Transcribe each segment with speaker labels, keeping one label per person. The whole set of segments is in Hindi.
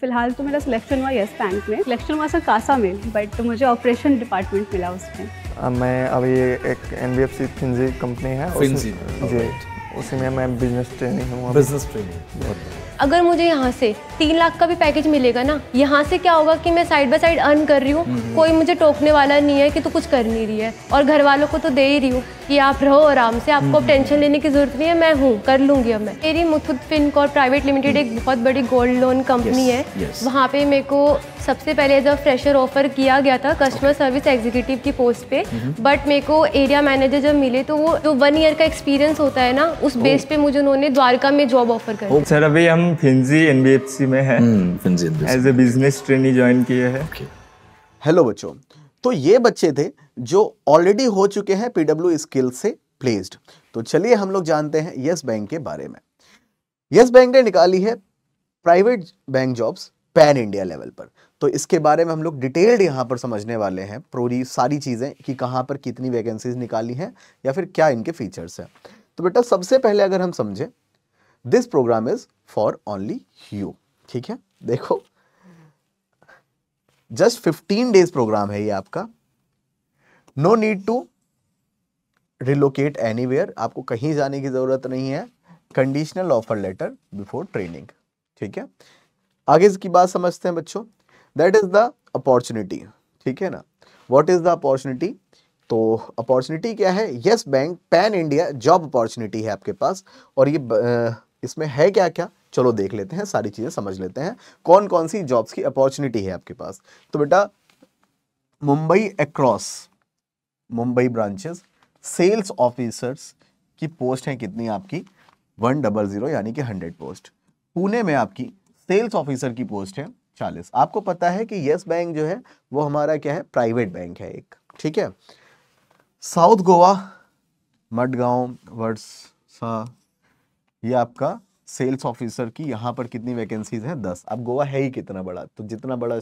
Speaker 1: फिलहाल तो मेरा सिलेक्शन हुआ यस बैंक में सिलेक्शन हुआ सर कासा में बट तो मुझे ऑपरेशन डिपार्टमेंट मिला उसमें मैं अभी एक एन बी एफ सी फिंजी कंपनी है जी उसी में मैं बिजनेस ट्रेनिंग हूँ बिजनेस ट्रेनिंग अगर मुझे यहाँ से तीन लाख का भी पैकेज मिलेगा ना यहाँ से क्या होगा कि मैं साइड बाय साइड अर्न कर रही हूँ हम्म, हम्म। कोई मुझे टोकने वाला नहीं है कि तू कुछ कर नहीं रही है और घर वालों को तो दे ही रही हूँ कि आप रहो आराम से आपको अब टेंशन हम्म, हम्म। लेने की ज़रूरत नहीं है मैं हूँ कर लूंगी अब मैं मेरी मुथुत फिनकॉर प्राइवेट लिमिटेड एक हम्म। बहुत बड़ी गोल्ड लोन कंपनी है वहाँ पे मेरे को सबसे पहले अ फ्रेशर ऑफर किया गया था कस्टमर सर्विस एग्जीक्यूटिव की पोस्ट पे बट मेरे को एरिया मैनेजर जब मिले तो वो जो वन ईयर का एक्सपीरियंस होता है ना उस बेस oh। पे मुझे उन्होंने द्वारका में जॉब ऑफर कर सर अभी हम फिंजी एन में है as a business training join किया है हेलो बच्चों तो ये बच्चे थे जो ऑलरेडी हो चुके हैं पीडब्ल्यू स्किल से प्लेस्ड तो चलिए हम लोग जानते हैं यस बैंक के बारे में यस बैंक ने निकाली है private bank jobs pan India level पर तो इसके बारे में हम लोग डिटेल्ड यहाँ पर समझने वाले हैं पूरी सारी चीज़ें कि कहाँ पर कितनी वैकेंसीज निकाली हैं या फिर क्या इनके फीचर्स हैं तो बेटा सबसे पहले अगर हम समझें this program is for only you ठीक है देखो जस्ट फिफ्टीन डेज प्रोग्राम है ये आपका no need to relocate anywhere आपको कहीं जाने की ज़रूरत नहीं है conditional offer letter before training ठीक है आगे की बात समझते हैं बच्चों दैट इज़ द अपॉर्चुनिटी ठीक है ना वॉट इज़ द अपॉर्चुनिटी तो अपॉर्चुनिटी क्या है Yes yes Bank pan India job opportunity है आपके पास और ये इसमें है क्या क्या चलो देख लेते हैं सारी चीज़ें समझ लेते हैं कौन कौन सी जॉब्स की अपॉर्चुनिटी है आपके पास तो बेटा Mumbai across Mumbai branches sales officers की पोस्ट हैं कितनी आपकी वन डबल ज़ीरो यानी कि हंड्रेड पोस्ट पुणे में आपकी सेल्स ऑफिसर की पोस्ट है चालीस आपको पता है कि येस बैंक जो है वो हमारा क्या है प्राइवेट बैंक है एक ठीक है साउथ गोवा मडगांव वर्सा ये आपका सेल्स ऑफिसर की यहाँ पर कितनी वैकेंसीज हैं दस अब गोवा है ही कितना बड़ा तो जितना बड़ा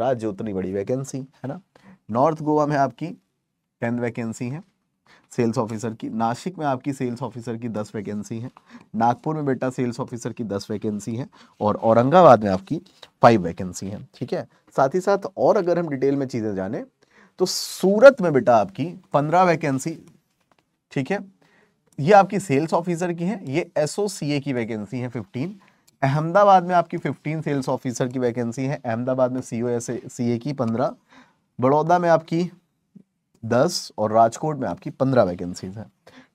Speaker 1: राज्य उतनी बड़ी वैकेंसी है ना नॉर्थ गोवा में आपकी टेन वैकेंसी हैं सेल्स ऑफिसर की नासिक में आपकी सेल्स ऑफिसर की दस वैकेंसी हैं नागपुर में बेटा सेल्स ऑफिसर की दस वैकेंसी है और औरंगाबाद में आपकी फाइव वैकेंसी हैं ठीक है साथ ही साथ और अगर हम डिटेल में चीज़ें जाने तो सूरत में बेटा आपकी पंद्रह वैकेंसी ठीक है ये आपकी सेल्स ऑफिसर की है ये एस की वैकेंसी है फिफ्टीन अहमदाबाद में आपकी फिफ्टीन सेल्स ऑफिसर की वैकेंसी है अहमदाबाद में सी ओ की पंद्रह बड़ौदा में आपकी दस और राजकोट में आपकी पंद्रह वैकेंसीज हैं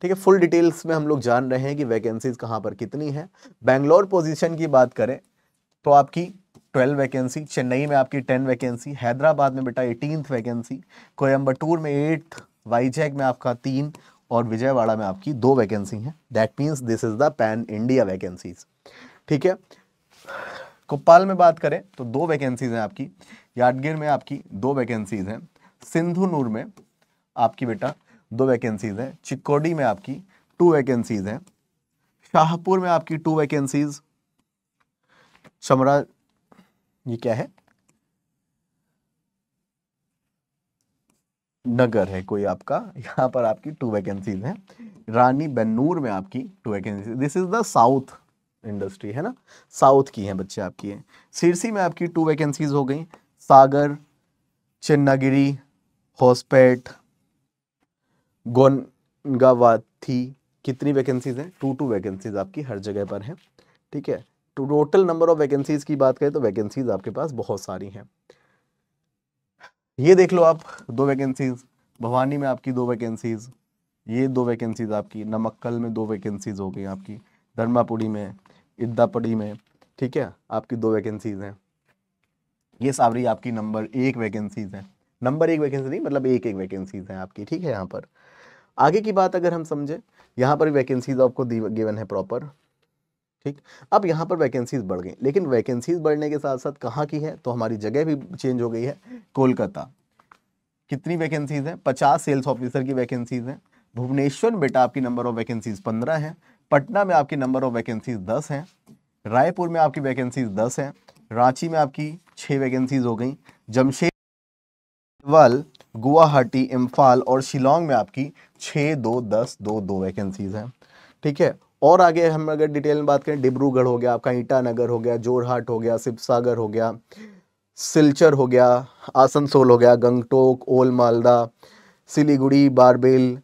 Speaker 1: ठीक है फुल डिटेल्स में हम लोग जान रहे हैं कि वैकेंसीज कहाँ पर कितनी हैं बेंगलोर पोजिशन की बात करें तो आपकी ट्वेल्व वैकेंसी चेन्नई में आपकी टेन वैकेंसी हैदराबाद में बेटा एटीनथ वैकेंसी कोयम्बटूर में एट वाईजैक में आपका तीन और विजयवाड़ा में आपकी दो वैकेंसी हैं that means this is the pan India vacancies ठीक है कुप्पाल में बात करें तो दो वैकेंसीज हैं आपकी यादगिर में आपकी दो वैकेंसीज हैं सिंधुनूर में आपकी बेटा दो वैकेंसीज़ हैं चिकोडी में आपकी टू वैकेंसीज़ हैं शाहपुर में आपकी टू वैकेंसीज़ चमरा ये क्या है नगर है कोई आपका यहां पर आपकी टू वैकेंसीज हैं रानी बेन्नूर में आपकी two vacancy this is the south industry है ना साउथ की हैं बच्चे आपकी हैं सिरसी में आपकी टू वैकेंसीज हो गई सागर चन्नागिरी हॉस्पेट गोनगावाथी कितनी वैकेंसीज हैं टू टू वैकेंसीज आपकी हर जगह पर हैं ठीक है टोटल नंबर ऑफ वैकेंसीज की बात करें तो वैकेंसीज आपके पास बहुत सारी हैं ये देख लो आप दो वैकेंसीज भवानी में आपकी दो वैकेंसीज ये दो वैकेंसीज आपकी नमक्कल में दो वैकेंसीज हो गई आपकी धर्मापुरी में इद्दापड़ी में ठीक है आपकी दो वैकेंसीज हैं ये सारी आपकी नंबर एक वैकेंसीज हैं नंबर एक वैकेंसी नहीं मतलब एक एक वैकेंसीज हैं आपकी ठीक है यहाँ पर आगे की बात अगर हम समझें यहाँ पर वैकेंसीज आपको गिवन है प्रॉपर ठीक अब यहाँ पर वैकेंसीज बढ़ गई लेकिन वैकेंसीज बढ़ने के साथ साथ कहाँ की है तो हमारी जगह भी चेंज हो गई है कोलकाता कितनी वैकेंसीज हैं पचास सेल्स ऑफिसर की वैकेंसीज हैं भुवनेश्वर बेटा आपकी नंबर ऑफ वैकेंसीज पंद्रह हैं पटना में आपकी नंबर ऑफ वैकेंसीज दस हैं रायपुर में आपकी वैकेंसीज दस हैं रांची में आपकी छः वैकेंसीज हो गई जमशेदवाल गुवाहाटी इम्फाल और शिलोंग में आपकी छः दो दस दो दो वैकेंसीज़ हैं ठीक है और आगे हम अगर डिटेल में बात करें डिब्रूगढ़ हो गया आपका ईटानगर हो गया जोरहाट हो गया शिवसागर हो गया सिलचर हो गया आसनसोल हो गया गंगटोक ओल मालदा सिलीगुड़ी बारबेल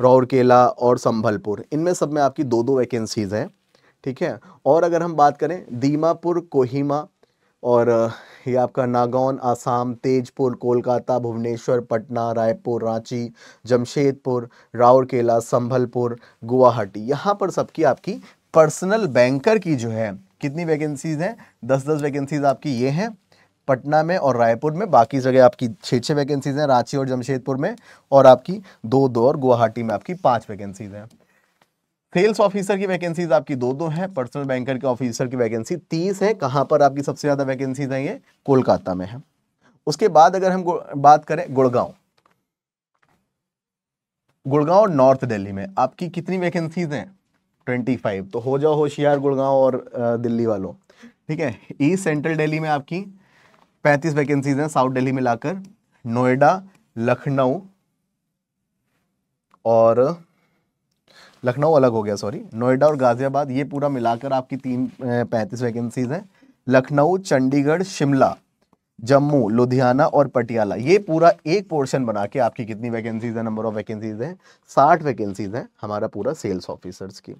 Speaker 1: राउरकेला और संभलपुर इनमें सब में आपकी दो दो वैकेंसीज़ हैं ठीक है और अगर हम बात करें दीमापुर कोहिमा और ये आपका नागौन आसाम तेजपुर कोलकाता भुवनेश्वर पटना रायपुर रांची जमशेदपुर राउरकेला संभलपुर गुवाहाटी यहाँ पर सबकी आपकी पर्सनल बैंकर की जो है कितनी वैकेंसीज़ हैं दस दस वैकेंसीज़ आपकी ये हैं पटना में और रायपुर में बाकी जगह आपकी छः छः वैकेंसीज़ हैं रांची और जमशेदपुर में और आपकी दो दो और गुवाहाटी में आपकी पाँच वैकेंसीज़ हैं सेल्स ऑफिसर की वैकेंसीज आपकी दो दो हैं पर्सनल बैंकर के ऑफिसर की वैकेंसी तीस है कहाँ पर आपकी सबसे ज़्यादा वैकेंसीज हैं ये कोलकाता में है उसके बाद अगर हम बात करें गुड़गांव गुड़गांव और नॉर्थ दिल्ली में आपकी कितनी वैकेंसीज हैं ट्वेंटी फाइव तो हो जाओ होशियार गुड़गांव और दिल्ली वालों ठीक है ईस्ट सेंट्रल दिल्ली में आपकी पैंतीस वैकेंसीज हैं साउथ दिल्ली में लाकर नोएडा लखनऊ और लखनऊ अलग हो गया सॉरी नोएडा और गाज़ियाबाद ये पूरा मिलाकर आपकी तीन पैंतीस वैकेंसीज हैं लखनऊ चंडीगढ़ शिमला जम्मू लुधियाना और पटियाला ये पूरा एक पोर्शन बना के आपकी कितनी वैकेंसीज है नंबर ऑफ वैकेंसीज है साठ वैकेंसीज हैं हमारा पूरा सेल्स ऑफिसर्स की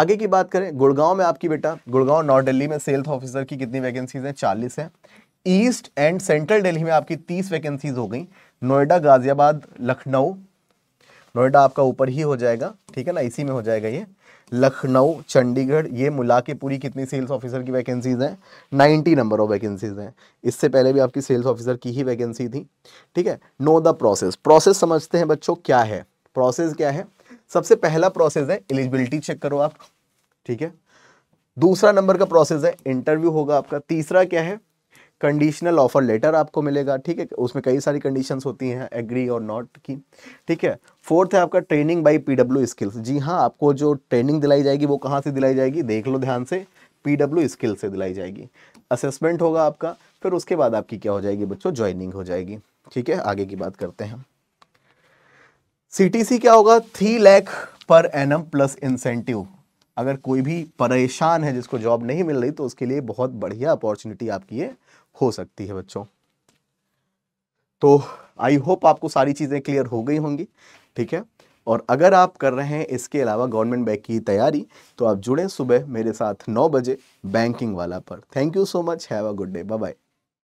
Speaker 1: आगे की बात करें गुड़गांव में आपकी बेटा गुड़गांव नॉर्थ दिल्ली में सेल्स ऑफिसर की कितनी वैकेंसीज हैं चालीस हैं ईस्ट एंड सेंट्रल दिल्ली में आपकी तीस वैकेंसीज हो गई नोएडा गाजियाबाद लखनऊ नोएडा आपका ऊपर ही हो जाएगा ठीक है ना इसी में हो जाएगा ये लखनऊ चंडीगढ़ ये मिला के पूरी कितनी सेल्स ऑफिसर की वैकेंसीज़ हैं नाइन्टी नंबर ऑफ वैकेंसीज़ हैं इससे पहले भी आपकी सेल्स ऑफिसर की ही वैकेंसी थी ठीक है नो द प्रोसेस प्रोसेस समझते हैं बच्चों क्या है प्रोसेस क्या है सबसे पहला प्रोसेस है एलिजिबिलिटी चेक करो आप ठीक है दूसरा नंबर का प्रोसेस है इंटरव्यू होगा आपका तीसरा क्या है कंडीशनल ऑफर लेटर आपको मिलेगा ठीक है उसमें कई सारी कंडीशंस होती हैं एग्री और नॉट की ठीक है फोर्थ है आपका ट्रेनिंग बाई पीडब्ल्यू स्किल्स जी हाँ आपको जो ट्रेनिंग दिलाई जाएगी वो कहाँ से दिलाई जाएगी देख लो ध्यान से पीडब्ल्यू स्किल से दिलाई जाएगी असेसमेंट होगा आपका फिर उसके बाद आपकी क्या हो जाएगी बच्चों ज्वाइनिंग हो जाएगी ठीक है आगे की बात करते हैं सी क्या होगा थ्री लैख पर एन प्लस इंसेंटिव अगर कोई भी परेशान है जिसको जॉब नहीं मिल रही तो उसके लिए बहुत बढ़िया अपॉर्चुनिटी आपकी ये हो सकती है बच्चों तो आई होप आपको सारी चीज़ें क्लियर हो गई होंगी ठीक है और अगर आप कर रहे हैं इसके अलावा गवर्नमेंट बैंक की तैयारी तो आप जुड़ें सुबह मेरे साथ नौ बजे बैंकिंग वाला पर thank you so much have a good day bye bye